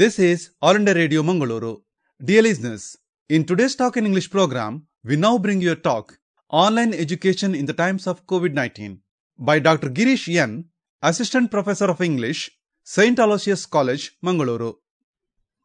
This is All India Radio Mangaluru. Dear listeners, in today's Talk in English program, we now bring you a talk Online Education in the Times of COVID 19 by Dr. Girish Yen, Assistant Professor of English, St. Aloysius College, Mangaluru.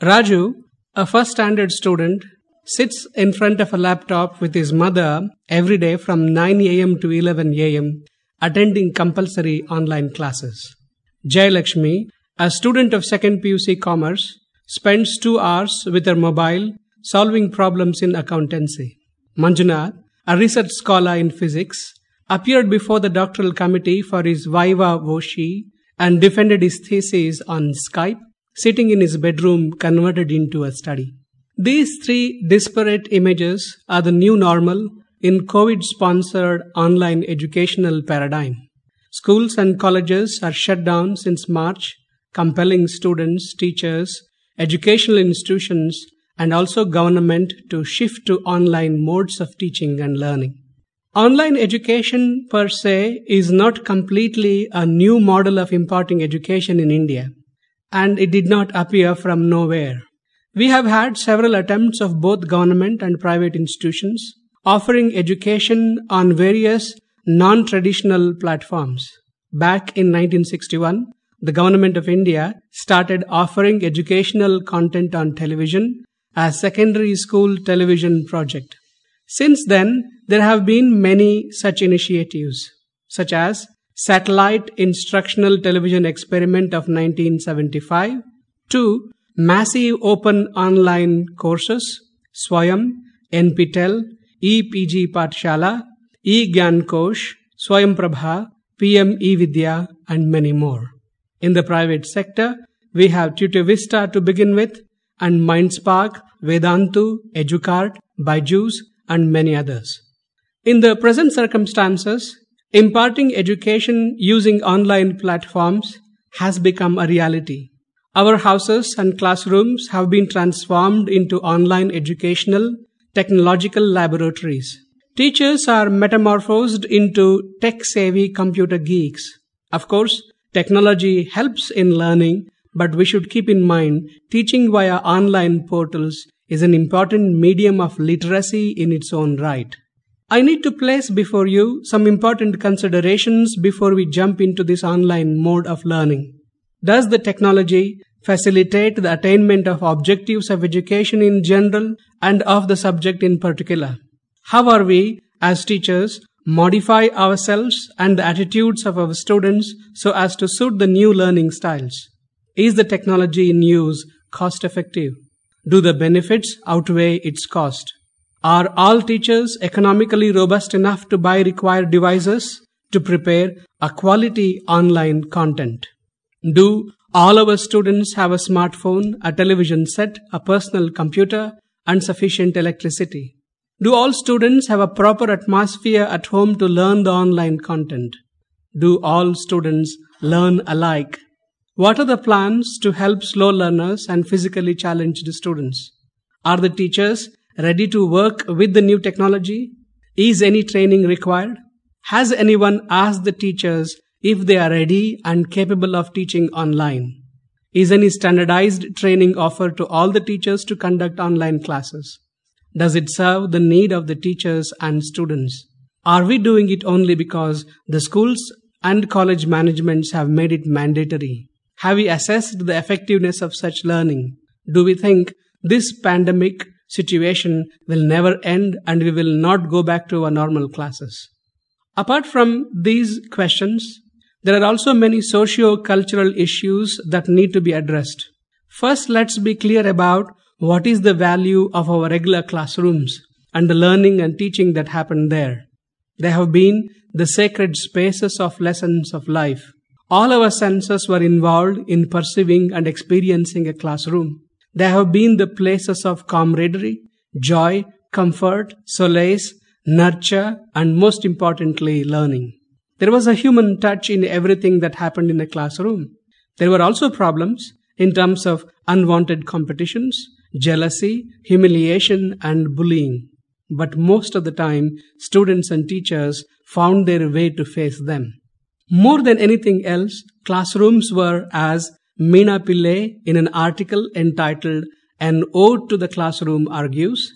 Raju, a first standard student, sits in front of a laptop with his mother every day from 9 a.m. to 11 a.m., attending compulsory online classes. Jayalakshmi, a student of 2nd PUC Commerce spends two hours with her mobile solving problems in accountancy. Manjunath, a research scholar in physics, appeared before the doctoral committee for his Viva Voshi and defended his thesis on Skype, sitting in his bedroom converted into a study. These three disparate images are the new normal in COVID-sponsored online educational paradigm. Schools and colleges are shut down since March compelling students, teachers, educational institutions, and also government to shift to online modes of teaching and learning. Online education per se is not completely a new model of imparting education in India, and it did not appear from nowhere. We have had several attempts of both government and private institutions offering education on various non-traditional platforms. Back in 1961, the government of India started offering educational content on television as secondary school television project. Since then, there have been many such initiatives, such as Satellite Instructional Television Experiment of 1975, two, Massive Open Online Courses, Swayam, NPTEL, EPG Patshala, E-Gyan Kosh, Swayam Prabha, PM E-Vidya, and many more. In the private sector, we have Tutu Vista to begin with, and Mindspark, Vedantu, Educart, Byju's, and many others. In the present circumstances, imparting education using online platforms has become a reality. Our houses and classrooms have been transformed into online educational, technological laboratories. Teachers are metamorphosed into tech savvy computer geeks. Of course, Technology helps in learning, but we should keep in mind teaching via online portals is an important medium of literacy in its own right. I need to place before you some important considerations before we jump into this online mode of learning. Does the technology facilitate the attainment of objectives of education in general and of the subject in particular? How are we, as teachers, modify ourselves and the attitudes of our students so as to suit the new learning styles? Is the technology in use cost effective? Do the benefits outweigh its cost? Are all teachers economically robust enough to buy required devices to prepare a quality online content? Do all our students have a smartphone, a television set, a personal computer, and sufficient electricity? Do all students have a proper atmosphere at home to learn the online content? Do all students learn alike? What are the plans to help slow learners and physically challenged students? Are the teachers ready to work with the new technology? Is any training required? Has anyone asked the teachers if they are ready and capable of teaching online? Is any standardized training offered to all the teachers to conduct online classes? Does it serve the need of the teachers and students? Are we doing it only because the schools and college managements have made it mandatory? Have we assessed the effectiveness of such learning? Do we think this pandemic situation will never end and we will not go back to our normal classes? Apart from these questions, there are also many socio-cultural issues that need to be addressed. First, let's be clear about what is the value of our regular classrooms and the learning and teaching that happened there. They have been the sacred spaces of lessons of life. All our senses were involved in perceiving and experiencing a classroom. They have been the places of camaraderie, joy, comfort, solace, nurture, and most importantly, learning. There was a human touch in everything that happened in the classroom. There were also problems in terms of unwanted competitions, jealousy, humiliation, and bullying. But most of the time, students and teachers found their way to face them. More than anything else, classrooms were, as Mina Pillay in an article entitled An Ode to the Classroom argues,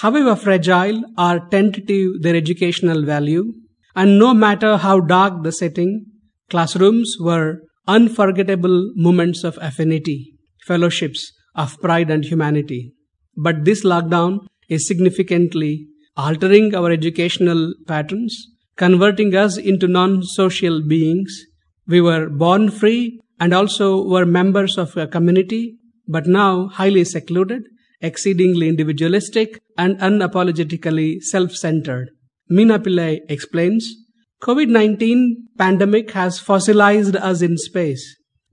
however fragile or tentative their educational value, and no matter how dark the setting, classrooms were unforgettable moments of affinity, fellowships, of pride and humanity. But this lockdown is significantly altering our educational patterns, converting us into non-social beings. We were born free and also were members of a community, but now highly secluded, exceedingly individualistic and unapologetically self-centered. Mina Pillai explains, COVID-19 pandemic has fossilized us in space,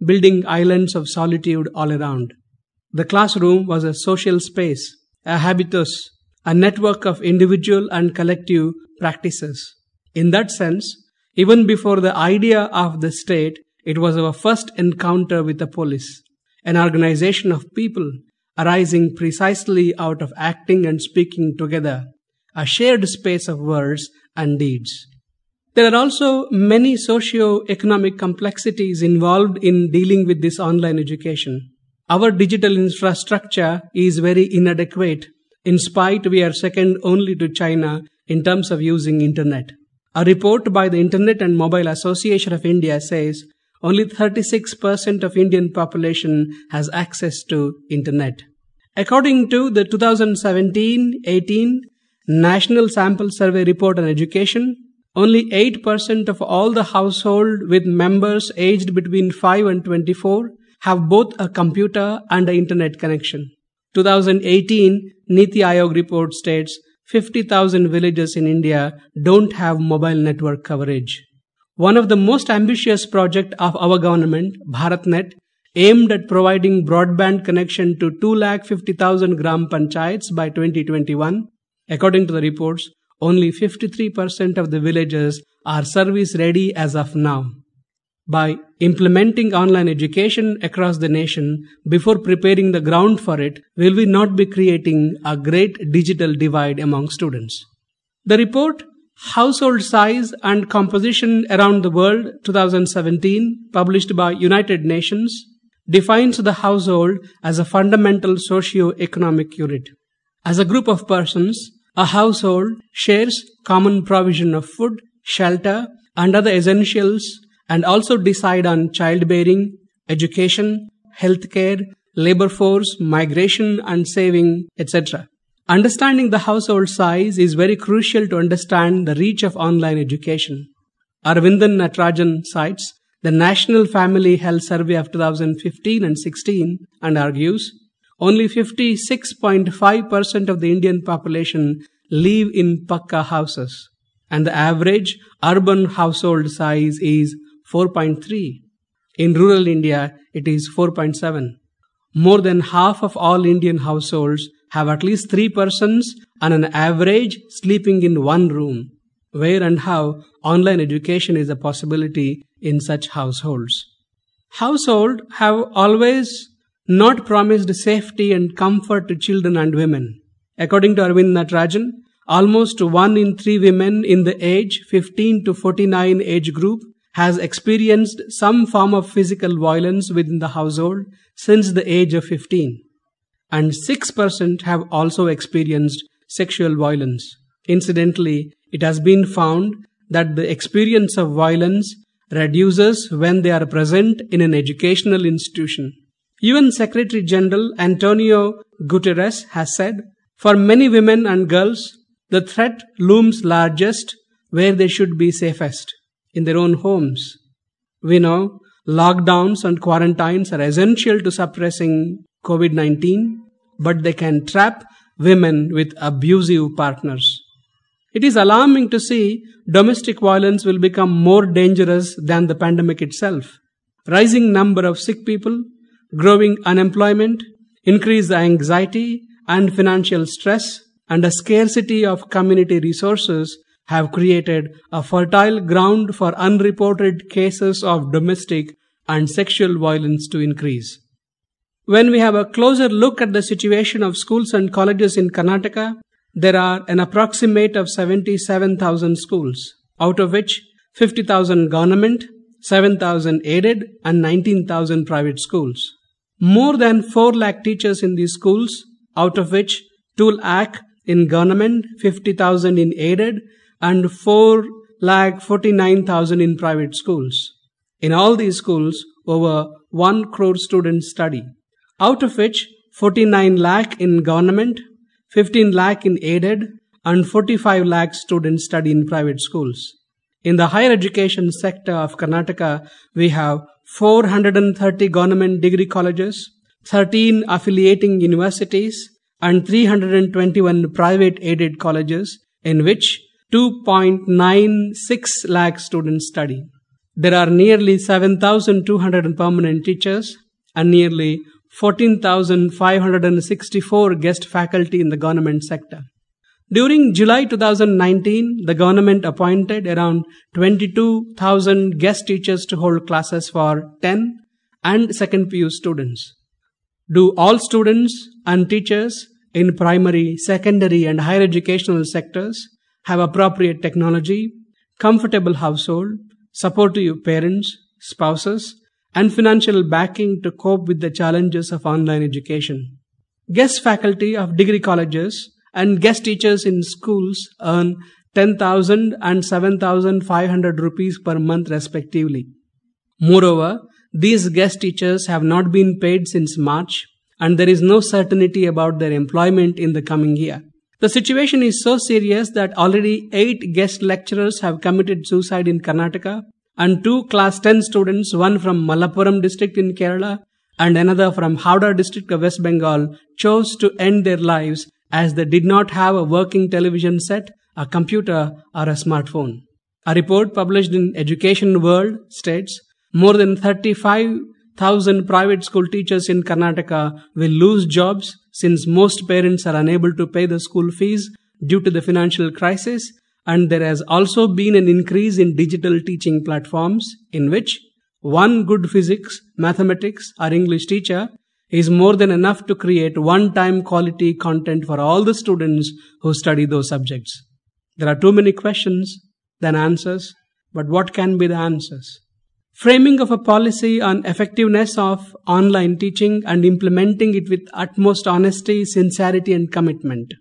building islands of solitude all around. The classroom was a social space, a habitus, a network of individual and collective practices. In that sense, even before the idea of the state, it was our first encounter with the police, an organization of people arising precisely out of acting and speaking together, a shared space of words and deeds. There are also many socio-economic complexities involved in dealing with this online education. Our digital infrastructure is very inadequate. In spite, we are second only to China in terms of using internet. A report by the Internet and Mobile Association of India says only 36% of Indian population has access to internet. According to the 2017-18 National Sample Survey Report on Education, only 8% of all the household with members aged between 5 and 24 have both a computer and an internet connection. 2018 Niti Aayog report states 50,000 villages in India don't have mobile network coverage. One of the most ambitious projects of our government, BharatNet, aimed at providing broadband connection to 2,50,000 gram panchayats by 2021. According to the reports, only 53% of the villages are service ready as of now by implementing online education across the nation before preparing the ground for it, will we not be creating a great digital divide among students? The report Household Size and Composition Around the World 2017, published by United Nations, defines the household as a fundamental socio-economic unit. As a group of persons, a household shares common provision of food, shelter, and other essentials and also decide on childbearing, education, healthcare, labor force, migration and saving, etc. Understanding the household size is very crucial to understand the reach of online education. Arvindan Natarajan cites the National Family Health Survey of 2015 and 16 and argues only 56.5% of the Indian population live in Pakka houses and the average urban household size is 4.3. In rural India, it is 4.7. More than half of all Indian households have at least three persons on an average sleeping in one room. Where and how online education is a possibility in such households. Households have always not promised safety and comfort to children and women. According to Arvind Natarajan, almost one in three women in the age 15 to 49 age group has experienced some form of physical violence within the household since the age of 15. And 6% have also experienced sexual violence. Incidentally, it has been found that the experience of violence reduces when they are present in an educational institution. UN Secretary General Antonio Guterres has said, for many women and girls, the threat looms largest where they should be safest in their own homes. We know lockdowns and quarantines are essential to suppressing COVID 19, but they can trap women with abusive partners. It is alarming to see domestic violence will become more dangerous than the pandemic itself. Rising number of sick people, growing unemployment, increased anxiety and financial stress, and a scarcity of community resources have created a fertile ground for unreported cases of domestic and sexual violence to increase. When we have a closer look at the situation of schools and colleges in Karnataka, there are an approximate of 77,000 schools, out of which 50,000 government, 7,000 aided and 19,000 private schools. More than 4 lakh teachers in these schools, out of which 2 lakh in government, 50,000 in aided and 4 lakh 49,000 in private schools. In all these schools, over 1 crore students study, out of which 49 lakh in government, 15 lakh in aided, and 45 lakh students study in private schools. In the higher education sector of Karnataka, we have 430 government degree colleges, 13 affiliating universities, and 321 private aided colleges in which 2.96 lakh students study. There are nearly 7,200 permanent teachers and nearly 14,564 guest faculty in the government sector. During July 2019, the government appointed around 22,000 guest teachers to hold classes for 10 and second PU students. Do all students and teachers in primary, secondary and higher educational sectors have appropriate technology, comfortable household, supportive parents, spouses, and financial backing to cope with the challenges of online education. Guest faculty of degree colleges and guest teachers in schools earn 10,000 and 7,500 rupees per month respectively. Moreover, these guest teachers have not been paid since March and there is no certainty about their employment in the coming year. The situation is so serious that already eight guest lecturers have committed suicide in Karnataka and two class 10 students, one from Malappuram district in Kerala and another from Howrah district of West Bengal chose to end their lives as they did not have a working television set, a computer or a smartphone. A report published in Education World states more than 35,000 private school teachers in Karnataka will lose jobs since most parents are unable to pay the school fees due to the financial crisis and there has also been an increase in digital teaching platforms in which one good physics, mathematics or English teacher is more than enough to create one-time quality content for all the students who study those subjects. There are too many questions than answers, but what can be the answers? framing of a policy on effectiveness of online teaching and implementing it with utmost honesty, sincerity, and commitment.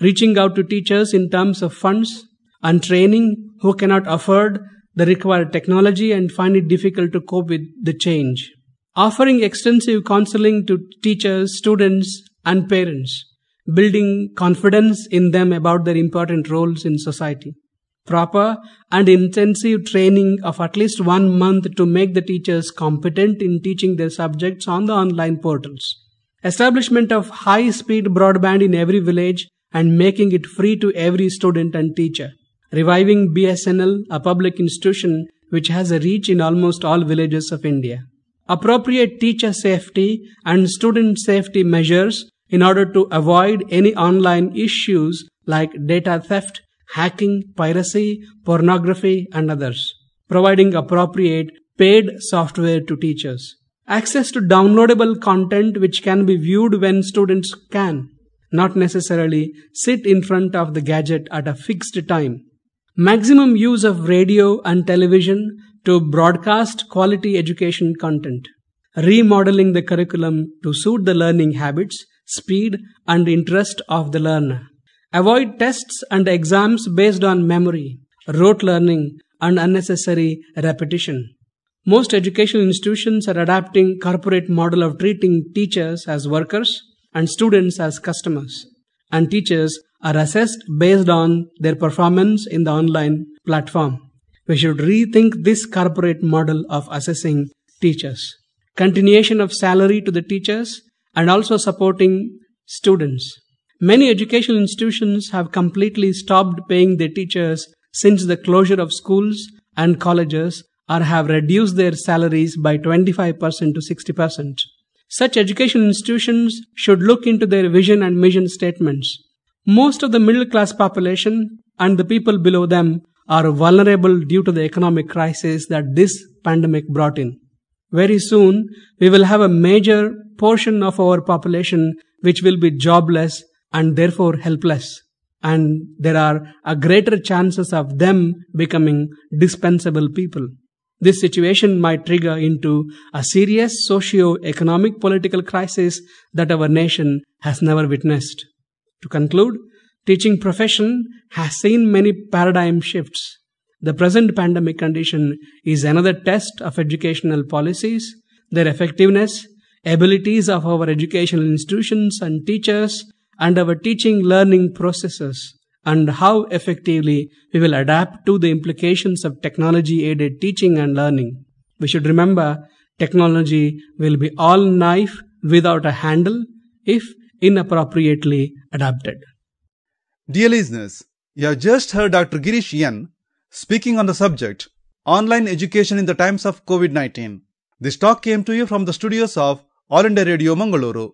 Reaching out to teachers in terms of funds and training who cannot afford the required technology and find it difficult to cope with the change. Offering extensive counseling to teachers, students, and parents, building confidence in them about their important roles in society proper and intensive training of at least one month to make the teachers competent in teaching their subjects on the online portals. Establishment of high speed broadband in every village and making it free to every student and teacher. Reviving BSNL, a public institution which has a reach in almost all villages of India. Appropriate teacher safety and student safety measures in order to avoid any online issues like data theft hacking, piracy, pornography, and others, providing appropriate paid software to teachers. Access to downloadable content which can be viewed when students can, not necessarily sit in front of the gadget at a fixed time. Maximum use of radio and television to broadcast quality education content. Remodeling the curriculum to suit the learning habits, speed, and interest of the learner. Avoid tests and exams based on memory, rote learning, and unnecessary repetition. Most educational institutions are adapting corporate model of treating teachers as workers and students as customers, and teachers are assessed based on their performance in the online platform. We should rethink this corporate model of assessing teachers. Continuation of salary to the teachers and also supporting students. Many educational institutions have completely stopped paying their teachers since the closure of schools and colleges or have reduced their salaries by 25% to 60%. Such educational institutions should look into their vision and mission statements. Most of the middle class population and the people below them are vulnerable due to the economic crisis that this pandemic brought in. Very soon, we will have a major portion of our population which will be jobless and therefore helpless. And there are a greater chances of them becoming dispensable people. This situation might trigger into a serious socio-economic political crisis that our nation has never witnessed. To conclude, teaching profession has seen many paradigm shifts. The present pandemic condition is another test of educational policies, their effectiveness, abilities of our educational institutions and teachers, and our teaching learning processes and how effectively we will adapt to the implications of technology aided teaching and learning. We should remember technology will be all knife without a handle if inappropriately adapted. Dear listeners, you have just heard Dr. Girish Yen speaking on the subject Online Education in the Times of COVID 19. This talk came to you from the studios of All India Radio Mangaluru.